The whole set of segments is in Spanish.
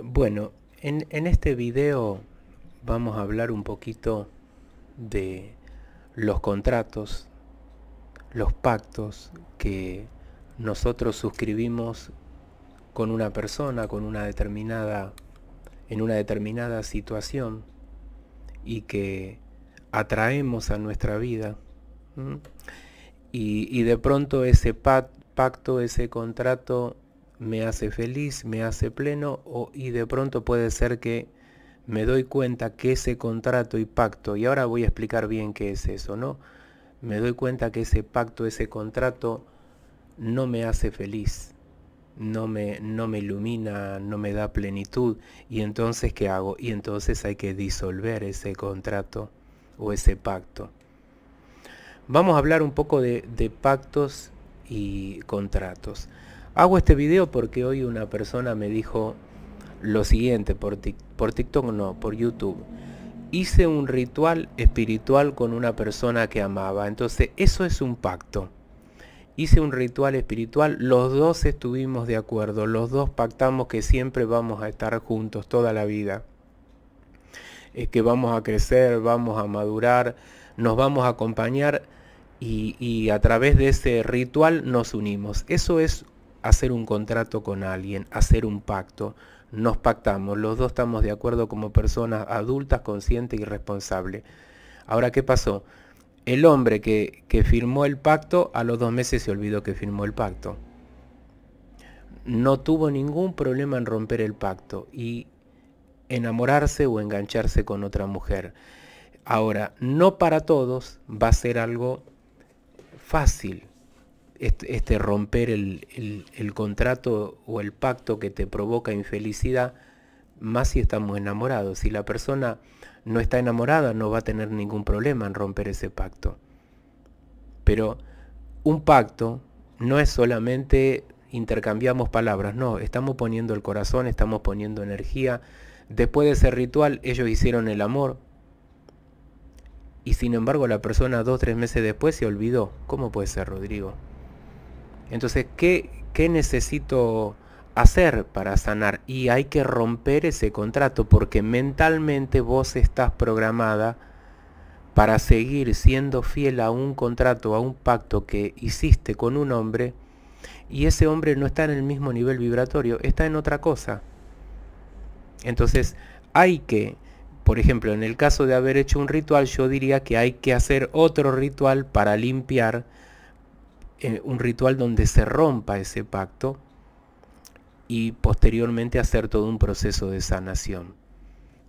Bueno, en, este video vamos a hablar un poquito de los contratos, los pactos que nosotros suscribimos con una persona, con una determinada, en una determinada situación y que atraemos a nuestra vida. Y, y, de pronto ese pacto, ese contrato me hace feliz, me hace pleno o, y de pronto puede ser que me doy cuenta que ese contrato y pacto, y ahora voy a explicar bien qué es eso, ¿no? Me doy cuenta que ese pacto, ese contrato no me hace feliz, no me, no me ilumina, no me da plenitud, y entonces ¿qué hago? Y entonces hay que disolver ese contrato o ese pacto. Vamos a hablar un poco de, de pactos y contratos. Hago este video porque hoy una persona me dijo lo siguiente, por, TikTok no, por YouTube. Hice un ritual espiritual con una persona que amaba. Entonces eso es un pacto. Hice un ritual espiritual, los dos estuvimos de acuerdo, los dos pactamos que siempre vamos a estar juntos toda la vida. Es que vamos a crecer, vamos a madurar, nos vamos a acompañar y, y a través de ese ritual nos unimos. Eso es hacer un contrato con alguien, hacer un pacto, nos pactamos, los dos estamos de acuerdo como personas adultas, conscientes y responsables. Ahora, ¿qué pasó? El hombre que, que firmó el pacto, a los dos meses se olvidó que firmó el pacto. No tuvo ningún problema en romper el pacto y enamorarse o engancharse con otra mujer. Ahora, no para todos va a ser algo fácil este, este, romper el, el, contrato o el pacto que te provoca infelicidad, más si estamos enamorados. Si la persona no está enamorada, no va a tener ningún problema en romper ese pacto. Pero un pacto no es solamente intercambiamos palabras, no, estamos poniendo el corazón, estamos poniendo energía. Después de ese ritual, ellos hicieron el amor, y sin embargo la persona dos tres meses después se olvidó. ¿Cómo puede ser, Rodrigo? Entonces, ¿qué, ¿qué, necesito hacer para sanar? Y hay que romper ese contrato porque mentalmente vos estás programada para seguir siendo fiel a un contrato, a un pacto que hiciste con un hombre y ese hombre no está en el mismo nivel vibratorio, está en otra cosa. Entonces, hay que, por ejemplo, en el caso de haber hecho un ritual, yo diría que hay que hacer otro ritual para limpiar eh, un ritual donde se rompa ese pacto y posteriormente hacer todo un proceso de sanación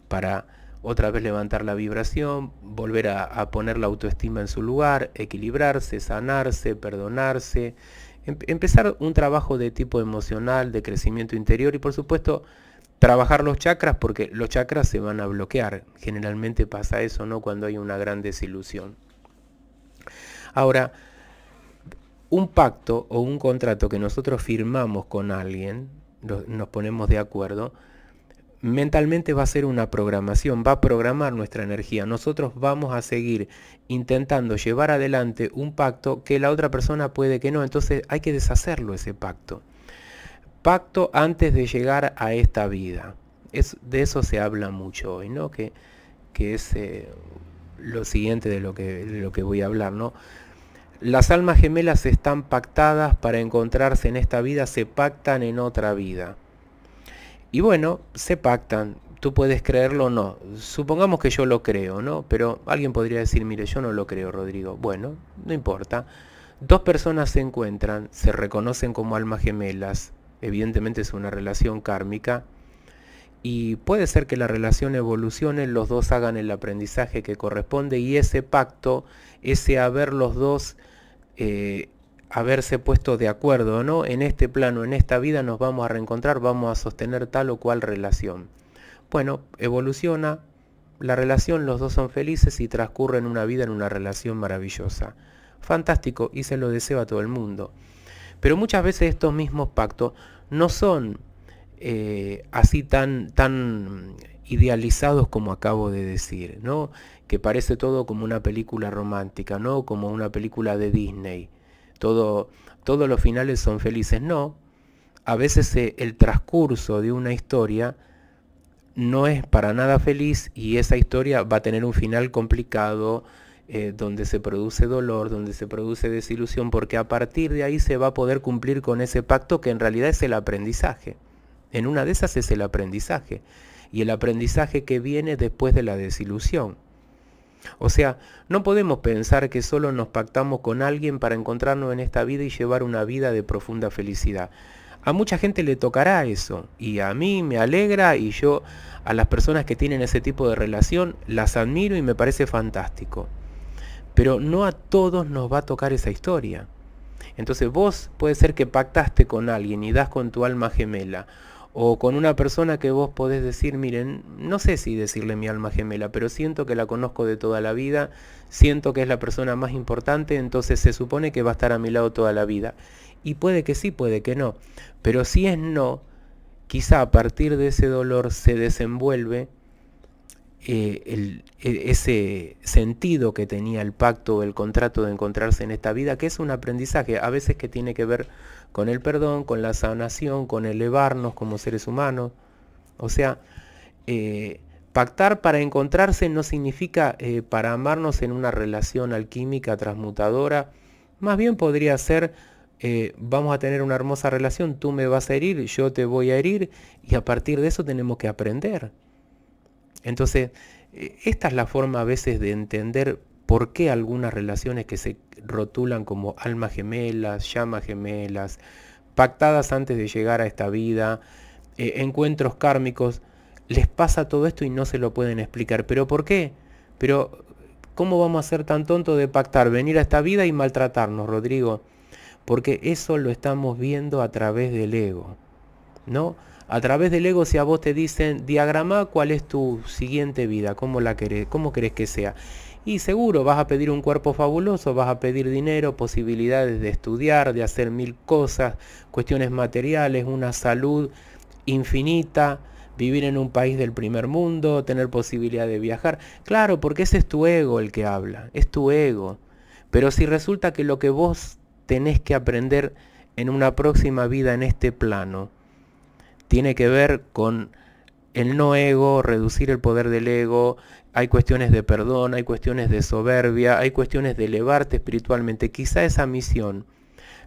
para otra vez levantar la vibración, volver a, poner la autoestima en su lugar, equilibrarse, sanarse, perdonarse, em, empezar un trabajo de tipo emocional, de crecimiento interior y por supuesto trabajar los chakras porque los chakras se van a bloquear. Generalmente pasa eso, ¿no? Cuando hay una gran desilusión. Ahora, un pacto o un contrato que nosotros firmamos con alguien, nos ponemos de acuerdo, mentalmente va a ser una programación, va a programar nuestra energía. Nosotros vamos a seguir intentando llevar adelante un pacto que la otra persona puede que no. Entonces hay que deshacerlo ese pacto. Pacto antes de llegar a esta vida. Es, de eso se habla mucho hoy, ¿no? Que, que es eh, lo siguiente de lo que, de lo que voy a hablar, ¿no? Las almas gemelas están pactadas para encontrarse en esta vida, se pactan en otra vida. Y bueno, se pactan. Tú puedes creerlo o no. Supongamos que yo lo creo, ¿no? Pero alguien podría decir, mire, yo no lo creo, Rodrigo. Bueno, no importa. Dos personas se encuentran, se reconocen como almas gemelas. Evidentemente es una relación kármica. Y puede ser que la relación evolucione, los dos hagan el aprendizaje que corresponde y ese pacto, ese haber los dos eh, haberse puesto de acuerdo no, en este plano, en esta vida nos vamos a reencontrar, vamos a sostener tal o cual relación. Bueno, evoluciona la relación, los dos son felices y transcurren una vida en una relación maravillosa. Fantástico y se lo deseo a todo el mundo. Pero muchas veces estos mismos pactos no son eh, así tan, tan idealizados como acabo de decir, ¿no? que parece todo como una película romántica, no como una película de Disney. Todo, todos los finales son felices, no. A veces eh, el transcurso de una historia no es para nada feliz y esa historia va a tener un final complicado, eh, donde se produce dolor, donde se produce desilusión, porque a partir de ahí se va a poder cumplir con ese pacto que en realidad es el aprendizaje. En una de esas es el aprendizaje. Y el aprendizaje que viene después de la desilusión. O sea, no podemos pensar que solo nos pactamos con alguien para encontrarnos en esta vida y llevar una vida de profunda felicidad. A mucha gente le tocará eso y a mí me alegra y yo a las personas que tienen ese tipo de relación las admiro y me parece fantástico. Pero no a todos nos va a tocar esa historia. Entonces vos puede ser que pactaste con alguien y das con tu alma gemela o con una persona que vos podés decir, miren, no sé si decirle mi alma gemela, pero siento que la conozco de toda la vida, siento que es la persona más importante, entonces se supone que va a estar a mi lado toda la vida. Y puede que sí, puede que no, pero si es no, quizá a partir de ese dolor se desenvuelve eh, el, e, ese sentido que tenía el pacto, el contrato de encontrarse en esta vida, que es un aprendizaje, a veces que tiene que ver con el perdón, con la sanación, con elevarnos como seres humanos. O sea, eh, pactar para encontrarse no significa eh, para amarnos en una relación alquímica transmutadora. Más bien podría ser, eh, vamos a tener una hermosa relación, tú me vas a herir, yo te voy a herir, y a partir de eso tenemos que aprender. Entonces, esta es la forma a veces de entender por qué algunas relaciones que se rotulan como almas gemelas, llamas gemelas, pactadas antes de llegar a esta vida, eh, encuentros kármicos, les pasa todo esto y no se lo pueden explicar. ¿Pero por qué? Pero, ¿cómo vamos a ser tan tontos de pactar, venir a esta vida y maltratarnos, Rodrigo? Porque eso lo estamos viendo a través del ego, ¿no? A través del ego, si a vos te dicen, diagrama cuál es tu siguiente vida, cómo la querés, cómo querés que sea. Y seguro, vas a pedir un cuerpo fabuloso, vas a pedir dinero, posibilidades de estudiar, de hacer mil cosas, cuestiones materiales, una salud infinita, vivir en un país del primer mundo, tener posibilidad de viajar. Claro, porque ese es tu ego el que habla, es tu ego. Pero si resulta que lo que vos tenés que aprender en una próxima vida en este plano tiene que ver con el no ego, reducir el poder del ego, hay cuestiones de perdón, hay cuestiones de soberbia, hay cuestiones de elevarte espiritualmente. Quizá esa misión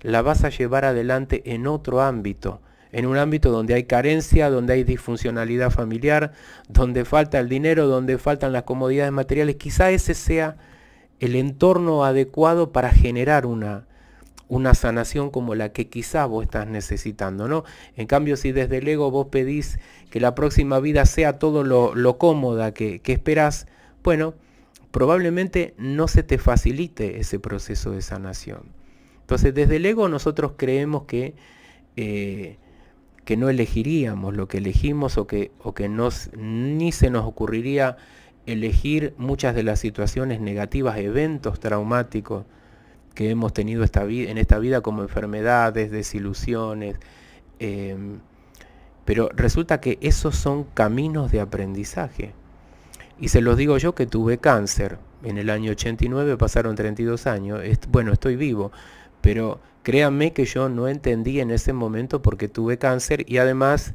la vas a llevar adelante en otro ámbito, en un ámbito donde hay carencia, donde hay disfuncionalidad familiar, donde falta el dinero, donde faltan las comodidades materiales. Quizá ese sea el entorno adecuado para generar una, una sanación como la que quizá vos estás necesitando, ¿no? En cambio, si desde el ego vos pedís que la próxima vida sea todo lo, cómoda que, que esperás, bueno, probablemente no se te facilite ese proceso de sanación. Entonces, desde el ego nosotros creemos que, eh, que no elegiríamos lo que elegimos o que, o que ni se nos ocurriría elegir muchas de las situaciones negativas, eventos traumáticos que hemos tenido esta vida, en esta vida como enfermedades, desilusiones. Em, pero resulta que esos son caminos de aprendizaje. Y se los digo yo que tuve cáncer. En el año 89 pasaron 32 años. bueno, estoy vivo. Pero créanme que yo no entendí en ese momento porque tuve cáncer y además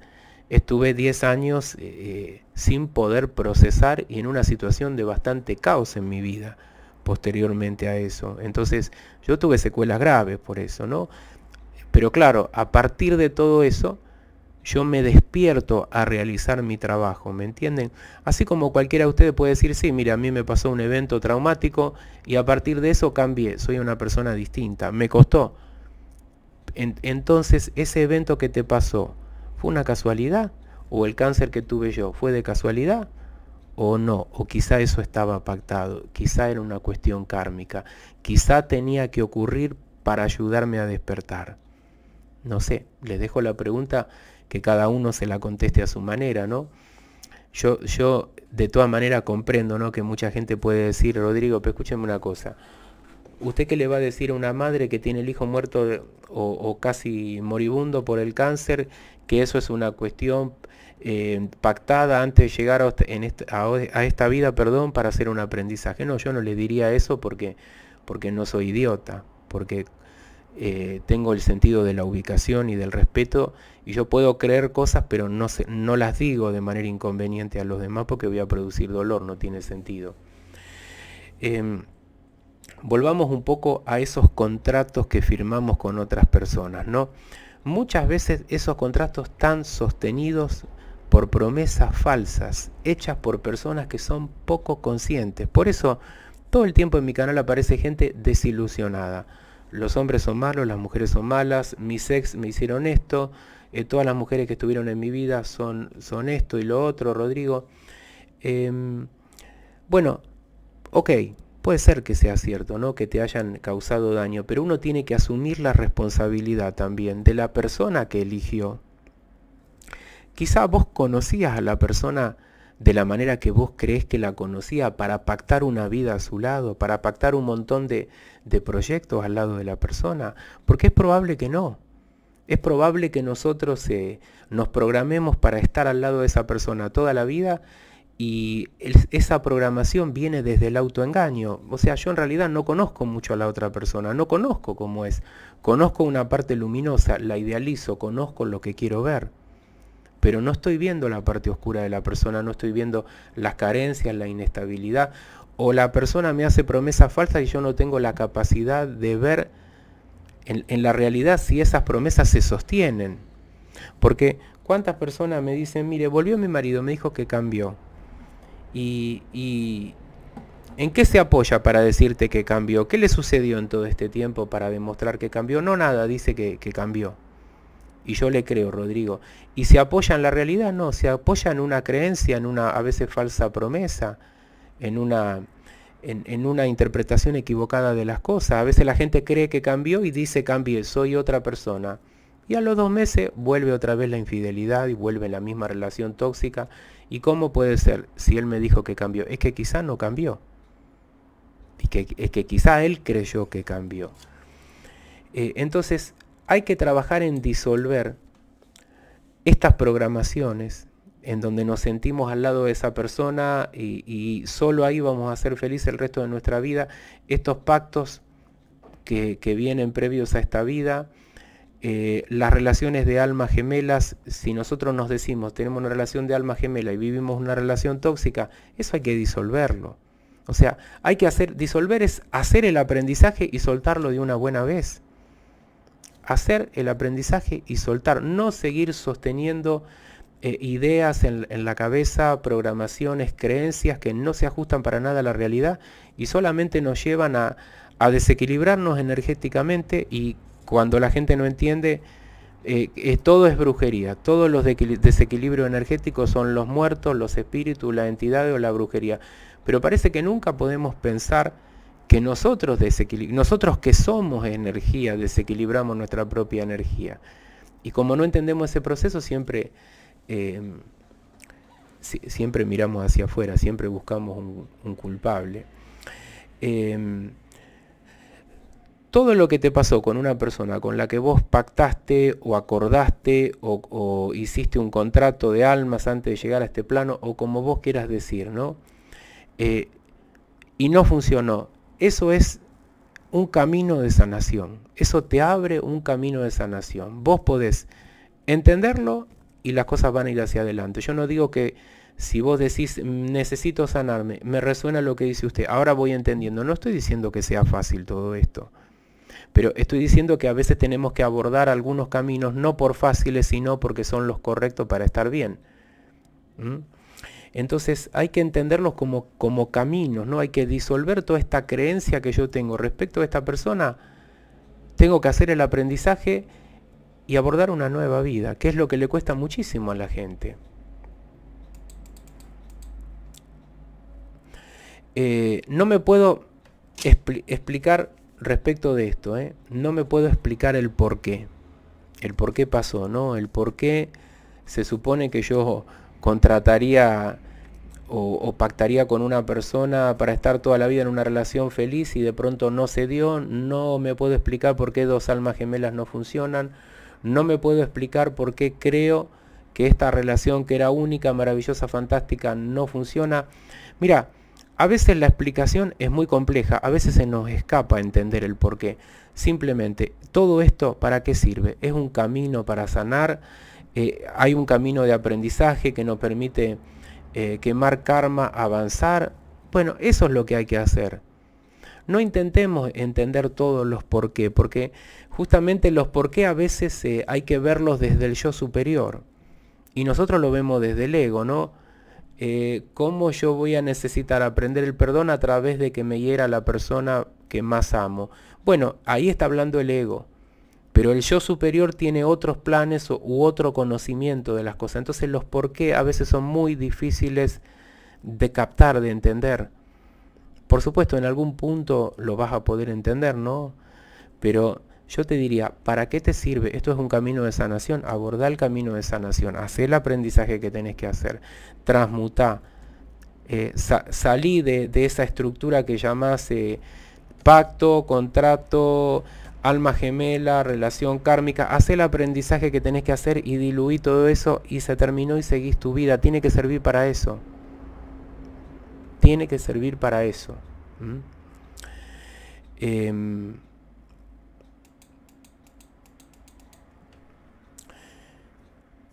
estuve 10 años eh, eh, sin poder procesar y en una situación de bastante caos en mi vida posteriormente a eso. Entonces yo tuve secuelas graves por eso, ¿no? Pero claro, a partir de todo eso, yo me despierto a realizar mi trabajo, ¿me entienden? Así como cualquiera de ustedes puede decir, sí, mira, a mí me pasó un evento traumático y a partir de eso cambié, soy una persona distinta, me costó. entonces, ese evento que te pasó, ¿fue una casualidad? ¿O el cáncer que tuve yo, fue de casualidad? o no, o quizá eso estaba pactado, quizá era una cuestión kármica, quizá tenía que ocurrir para ayudarme a despertar. No sé, les dejo la pregunta que cada uno se la conteste a su manera, ¿no? Yo, yo de todas maneras comprendo, Que mucha gente puede decir, Rodrigo, pero escúcheme una cosa, ¿Usted qué le va a decir a una madre que tiene el hijo muerto o, casi moribundo por el cáncer, que eso es una cuestión eh, pactada antes de llegar a, esta, a, esta vida, perdón, para hacer un aprendizaje? No, yo no le diría eso porque, porque no soy idiota, porque eh, tengo el sentido de la ubicación y del respeto y yo puedo creer cosas, pero no, no las digo de manera inconveniente a los demás porque voy a producir dolor, no tiene sentido. Em, volvamos un poco a esos contratos que firmamos con otras personas, ¿no? Muchas veces esos contratos están sostenidos por promesas falsas, hechas por personas que son poco conscientes. Por eso, todo el tiempo en mi canal aparece gente desilusionada. Los hombres son malos, las mujeres son malas, Mi sex me hicieron esto, eh, todas las mujeres que estuvieron en mi vida son, son esto y lo otro, Rodrigo. Em, bueno, ok, Puede ser que sea cierto, ¿no? Que te hayan causado daño, pero uno tiene que asumir la responsabilidad también de la persona que eligió. Quizá vos conocías a la persona de la manera que vos crees que la conocía para pactar una vida a su lado, para pactar un montón de, proyectos al lado de la persona, porque es probable que no. Es probable que nosotros eh, nos programemos para estar al lado de esa persona toda la vida y esa programación viene desde el autoengaño. O sea, yo en realidad no conozco mucho a la otra persona, no conozco cómo es. Conozco una parte luminosa, la idealizo, conozco lo que quiero ver. Pero no estoy viendo la parte oscura de la persona, no estoy viendo las carencias, la inestabilidad. O la persona me hace promesas falsas y yo no tengo la capacidad de ver en, la realidad si esas promesas se sostienen. Porque cuántas personas me dicen, mire, volvió mi marido, me dijo que cambió y, ¿En qué se apoya para decirte que cambió? ¿Qué le sucedió en todo este tiempo para demostrar que cambió? No nada, dice que, cambió. Y yo le creo, Rodrigo. ¿Y se apoya en la realidad? No, se apoya en una creencia, en una a veces falsa promesa, en una, en, en una interpretación equivocada de las cosas. A veces la gente cree que cambió y dice cambié, soy otra persona y a los dos meses vuelve otra vez la infidelidad y vuelve la misma relación tóxica. ¿Y cómo puede ser si él me dijo que cambió? Es que quizá no cambió. Y que, es que quizá él creyó que cambió. Eh, entonces hay que trabajar en disolver estas programaciones en donde nos sentimos al lado de esa persona y, solo ahí vamos a ser felices el resto de nuestra vida. Estos pactos que vienen previos a esta vida, eh, las relaciones de almas gemelas, si nosotros nos decimos tenemos una relación de alma gemela y vivimos una relación tóxica, eso hay que disolverlo. O sea, hay que hacer, disolver es hacer el aprendizaje y soltarlo de una buena vez. Hacer el aprendizaje y soltar, no seguir sosteniendo eh, ideas en, la cabeza, programaciones, creencias que no se ajustan para nada a la realidad y solamente nos llevan a, a desequilibrarnos energéticamente y cuando la gente no entiende, eh, eh, todo es brujería, todos los desequilibrios energéticos son los muertos, los espíritus, la entidad o la brujería. Pero parece que nunca podemos pensar que nosotros, nosotros que somos energía, desequilibramos nuestra propia energía. Y como no entendemos ese proceso, siempre, em, siempre miramos hacia afuera, siempre buscamos un, culpable. Em, todo lo que te pasó con una persona con la que vos pactaste o acordaste o, hiciste un contrato de almas antes de llegar a este plano o como vos quieras decir, ¿no? Eh, y no funcionó. Eso es un camino de sanación. Eso te abre un camino de sanación. Vos podés entenderlo y las cosas van a ir hacia adelante. Yo no digo que si vos decís necesito sanarme, me resuena lo que dice usted, ahora voy entendiendo. No estoy diciendo que sea fácil todo esto. Pero estoy diciendo que a veces tenemos que abordar algunos caminos no por fáciles, sino porque son los correctos para estar bien. ¿Mm? Entonces hay que entenderlos como, como caminos, ¿no? Hay que disolver toda esta creencia que yo tengo respecto a esta persona. Tengo que hacer el aprendizaje y abordar una nueva vida, que es lo que le cuesta muchísimo a la gente. Eh, no me puedo explicar respecto de esto, ¿eh? no me puedo explicar el por qué. El por qué pasó, ¿no? El por qué se supone que yo contrataría o, o, pactaría con una persona para estar toda la vida en una relación feliz y de pronto no se dio, no me puedo explicar por qué dos almas gemelas no funcionan, no me puedo explicar por qué creo que esta relación que era única, maravillosa, fantástica, no funciona. Mira, a veces la explicación es muy compleja, a veces se nos escapa entender el porqué. Simplemente, todo esto para qué sirve? Es un camino para sanar, eh, hay un camino de aprendizaje que nos permite eh, quemar karma, avanzar. Bueno, eso es lo que hay que hacer. No intentemos entender todos los por qué, porque justamente los por qué a veces eh, hay que verlos desde el yo superior. Y nosotros lo vemos desde el ego, ¿no? Eh, cómo yo voy a necesitar aprender el perdón a través de que me hiera la persona que más amo. Bueno, ahí está hablando el ego. Pero el yo superior tiene otros planes u otro conocimiento de las cosas. Entonces los por qué a veces son muy difíciles de captar, de entender. Por supuesto, en algún punto lo vas a poder entender, ¿no? Pero yo te diría, ¿para qué te sirve? Esto es un camino de sanación, abordá el camino de sanación, haz el aprendizaje que tenés que hacer, transmutá, eh, salí de, esa estructura que llamás eh, pacto, contrato, alma gemela, relación kármica, haz el aprendizaje que tenés que hacer y diluí todo eso y se terminó y seguís tu vida, tiene que servir para eso. Tiene que servir para eso. ¿Mm? Em,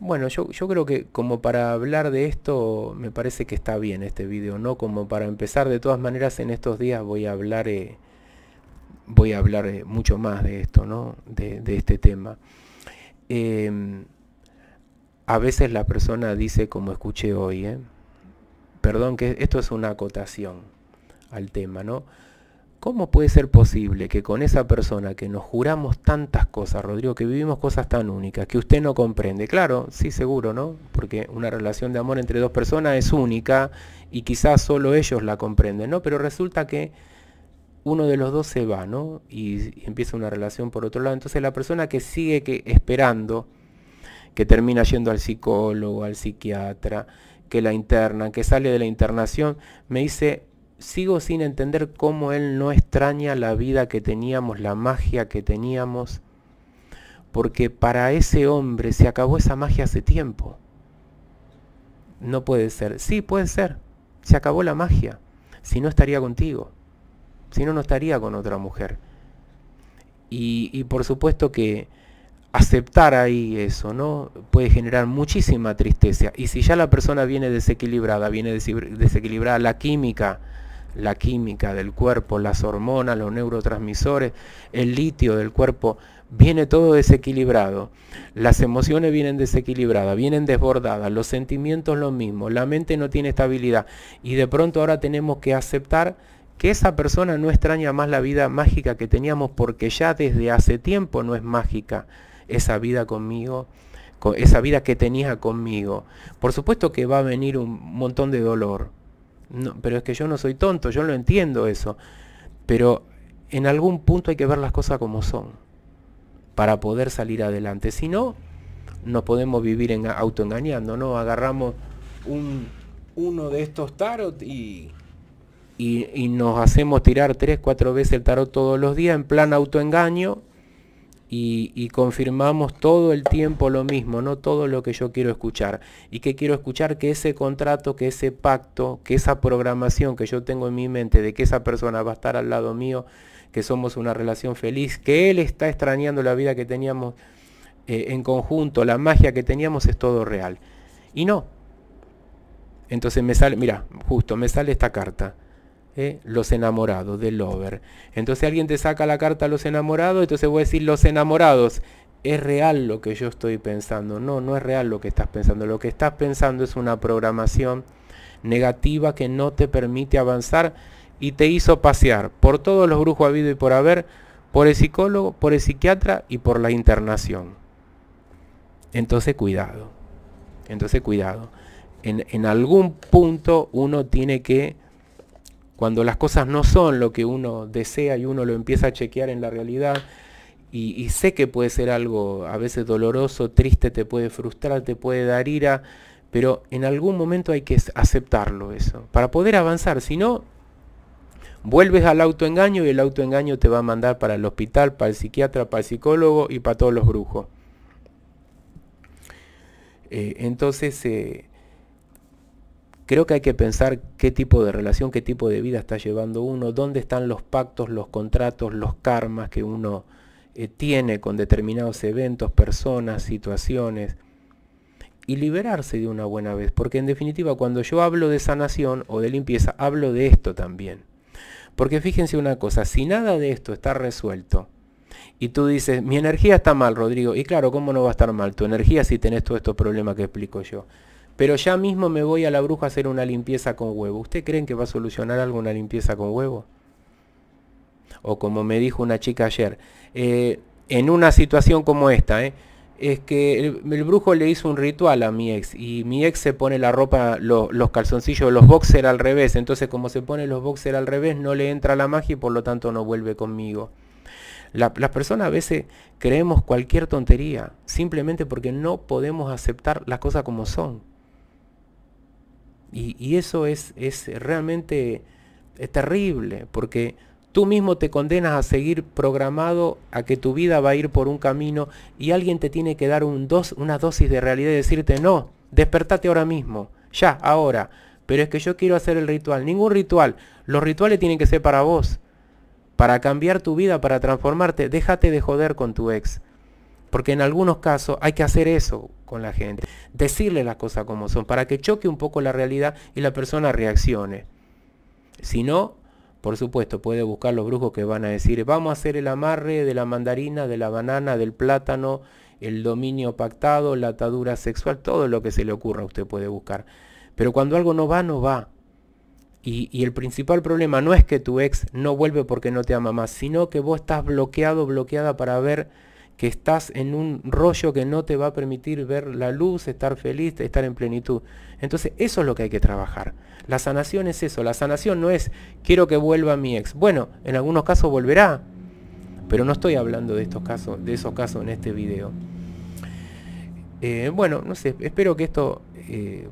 Bueno, yo, creo que como para hablar de esto me parece que está bien este video, ¿no? Como para empezar, de todas maneras en estos días voy a hablar, eh, voy a hablar eh, mucho más de esto, ¿no? De, este tema. Em, a veces la persona dice, como escuché hoy, ¿eh? Perdón que esto es una acotación al tema, ¿no? ¿Cómo puede ser posible que con esa persona que nos juramos tantas cosas, Rodrigo, que vivimos cosas tan únicas, que usted no comprende? Claro, sí, seguro, ¿no? Porque una relación de amor entre dos personas es única y quizás solo ellos la comprenden, ¿no? Pero resulta que uno de los dos se va, ¿no? Y, empieza una relación por otro lado. Entonces la persona que sigue que, esperando, que termina yendo al psicólogo, al psiquiatra, que la interna, que sale de la internación, me dice, sigo sin entender cómo él no extraña la vida que teníamos, la magia que teníamos, porque para ese hombre se acabó esa magia hace tiempo. No puede ser. Sí, puede ser. Se acabó la magia. Si no estaría contigo. Si no, no estaría con otra mujer. Y, por supuesto que aceptar ahí eso, ¿no? Puede generar muchísima tristeza. Y si ya la persona viene desequilibrada, viene desequilibrada la química la química del cuerpo, las hormonas, los neurotransmisores, el litio del cuerpo, viene todo desequilibrado. Las emociones vienen desequilibradas, vienen desbordadas, los sentimientos lo mismo, la mente no tiene estabilidad y de pronto ahora tenemos que aceptar que esa persona no extraña más la vida mágica que teníamos porque ya desde hace tiempo no es mágica esa vida conmigo esa vida que tenía conmigo. Por supuesto que va a venir un montón de dolor, pero es que yo no soy tonto, yo lo entiendo eso. Pero en algún punto hay que ver las cosas como son para poder salir adelante. Si no, no podemos vivir en, autoengañando, ¿no? Agarramos uno de estos tarot y, y, y nos hacemos tirar tres, cuatro veces el tarot todos los días en plan autoengaño y, confirmamos todo el tiempo lo mismo, no todo lo que yo quiero escuchar. Y que quiero escuchar que ese contrato, que ese pacto, que esa programación que yo tengo en mi mente de que esa persona va a estar al lado mío, que somos una relación feliz, que él está extrañando la vida que teníamos eh, en conjunto, la magia que teníamos es todo real. Y no. Entonces me sale, mira, justo, me sale esta carta. ¿eh? los enamorados, del lover. Entonces alguien te saca la carta a los enamorados, entonces voy a decir los enamorados. Es real lo que yo estoy pensando. No, no es real lo que estás pensando. Lo que estás pensando es una programación negativa que no te permite avanzar y te hizo pasear por todos los brujos habido y por haber, por el psicólogo, por el psiquiatra y por la internación. Entonces cuidado. Entonces cuidado. en algún punto uno tiene que cuando las cosas no son lo que uno desea y uno lo empieza a chequear en la realidad, y, sé que puede ser algo a veces doloroso, triste, te puede frustrar, te puede dar ira, pero en algún momento hay que aceptarlo eso, para poder avanzar, si no, vuelves al autoengaño y el autoengaño te va a mandar para el hospital, para el psiquiatra, para el psicólogo y para todos los brujos. Eh, entonces, eh, Creo que hay que pensar qué tipo de relación, qué tipo de vida está llevando uno, dónde están los pactos, los contratos, los karmas que uno eh, tiene con determinados eventos, personas, situaciones, y liberarse de una buena vez, porque en definitiva cuando yo hablo de sanación o de limpieza, hablo de esto también. Porque fíjense una cosa, si nada de esto está resuelto, y tú dices, mi energía está mal, Rodrigo, y claro, ¿cómo no va a estar mal tu energía si tenés todos estos problemas que explico yo? pero ya mismo me voy a la bruja a hacer una limpieza con huevo. ¿Usted creen que va a solucionar algo una limpieza con huevo? O como me dijo una chica ayer, eh, en una situación como esta, eh, es que el, brujo le hizo un ritual a mi ex y mi ex se pone la ropa, los calzoncillos, los boxers al revés. Entonces como se pone los boxers al revés no le entra la magia y por lo tanto no vuelve conmigo. las personas a veces creemos cualquier tontería simplemente porque no podemos aceptar las cosas como son. Y, eso es, realmente eh, terrible, porque tú mismo te condenas a seguir programado a que tu vida va a ir por un camino y alguien te tiene que dar un dos, una dosis de realidad y decirte, no, despertate ahora mismo, ya, ahora. Pero es que yo quiero hacer el ritual. Ningún ritual. Los rituales tienen que ser para vos. Para cambiar tu vida, para transformarte. Déjate de joder con tu ex. Porque en algunos casos hay que hacer eso con la gente, decirle las cosas como son, para que choque un poco la realidad y la persona reaccione. Si no, por supuesto, puede buscar los brujos que van a decir, vamos a hacer el amarre de la mandarina, de la banana, del plátano, el dominio pactado, la atadura sexual, todo lo que se le ocurra usted puede buscar. Pero cuando algo no va, no va. Y, y, el principal problema no es que tu ex no vuelve porque no te ama más, sino que vos estás bloqueado, bloqueada para ver que estás en un rollo que no te va a permitir ver la luz, estar feliz, estar en plenitud. Entonces eso es lo que hay que trabajar. La sanación es eso. La sanación no es quiero que vuelva mi ex. Bueno, en algunos casos volverá, pero no estoy hablando de estos casos, de esos casos en este video. Eh, bueno, no sé, espero que esto eh,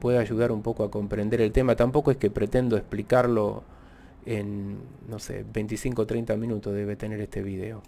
pueda ayudar un poco a comprender el tema. Tampoco es que pretendo explicarlo en, no sé, 25 o 30 minutos debe tener este video.